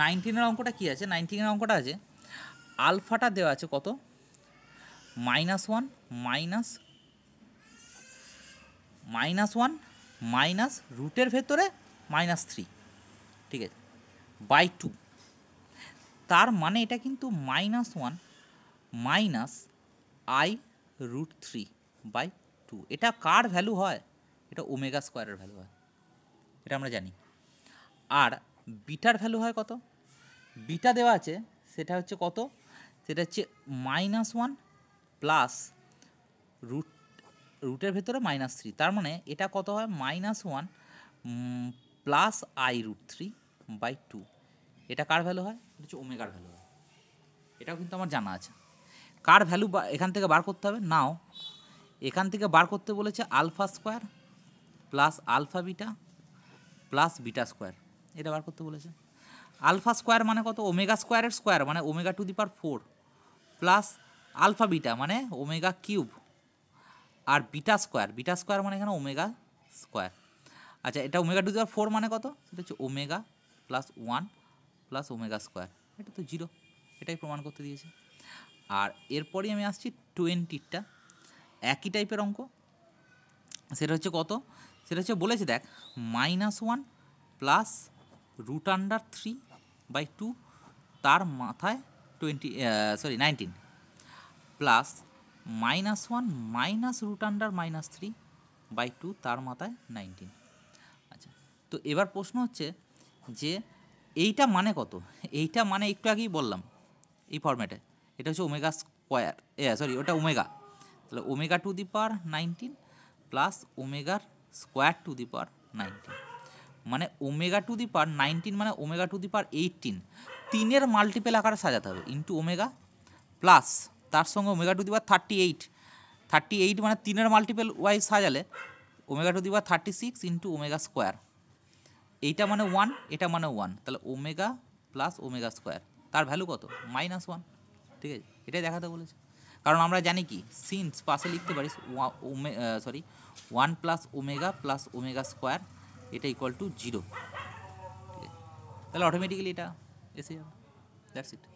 নাইনটিনের অঙ্কটা কী আছে নাইনটিনের অঙ্কটা আছে আলফাটা দেওয়া আছে কত minus one minus minus one minus রুটের ভেতরে মাইনাস থ্রি ঠিক আছে বাই টু তার মানে এটা কিন্তু minus one minus I root three by two এটা কার ভ্যালু হয় এটা ওমেগা স্কোয়ারের ভ্যালু হয় এটা আমরা জানি আর বিটার ভ্যালু হয় কত বিটা দেওয়া আছে সেটা হচ্ছে কত সেটা হচ্ছে মাইনাস ওয়ান প্লাস রুট রুটের ভেতরে মাইনাস থ্রি তার মানে এটা কত হয় minus one plus I root three by two এটা কার ভ্যালু হয় এটা হচ্ছে ওমেগার ভ্যালু হয় এটাও কিন্তু আমার জানা আছে কার ভ্যালু এখান থেকে বার করতে হবে নাও এখান থেকে বার করতে বলেছে alpha square plus alpha beta plus beta square এটা বার করতে বলেছে আলফা স্কোয়ার মানে কত ওমেগা স্কোয়ারের স্কোয়ার মানে omega to the power four plus alpha beta মানে ওমেগা কিউব আর বিটা স্কোয়ার বিটা স্কোয়ার মানে এখানে ওমেগা স্কোয়ার আচ্ছা এটা omega to the power four মানে কত সেটা হচ্ছে omega plus one plus omega square এটা তো জিরো এটাই প্রমাণ করতে দিয়েছে আর এরপরই আমি আসছি টোয়েন্টিটা একই টাইপের অঙ্ক সেটা হচ্ছে কত সেটা হচ্ছে বলেছে দেখ minus one plus root under three by two তার মাথায় twenty sorry nineteen plus minus one minus root under minus three by two তার মাথায় নাইনটিন আচ্ছা তো এবার প্রশ্ন হচ্ছে যে এইটা মানে কত এইটা মানে একটু আগেই বললাম এই ফর্ম্যাটে এটা হচ্ছে ওমেগা স্কোয়ার এ সরি ওটা ওমেগা তাহলে omega to the power nineteen plus ওমেগার square to the power nineteen মানে omega to the power nineteen মানে omega to the power eighteen তিনের মাল্টিপেল আকারে সাজাতে হবে ইন্টু ওমেগা প্লাস তার সঙ্গে omega to the power thirty eight thirty eight মানে তিনের মাল্টিপেল ওয়াইজ সাজালে omega to the power thirty six into omega square এইটা মানে ওয়ান এটা মানে ওয়ান তাহলে ওমেগা প্লাস ওমেগা স্কোয়ার তার ভ্যালু কত মাইনাস ওয়ান ঠিক আছে এটাই দেখাতে বলেছে কারণ আমরা জানি কি সিনস পাশে লিখতে পারি ওমে sorry one plus omega plus omega square এটা ইকুয়াল টু জিরো তাহলে অটোমেটিক্যালি এটা এসে যাবে দ্যাটস ইট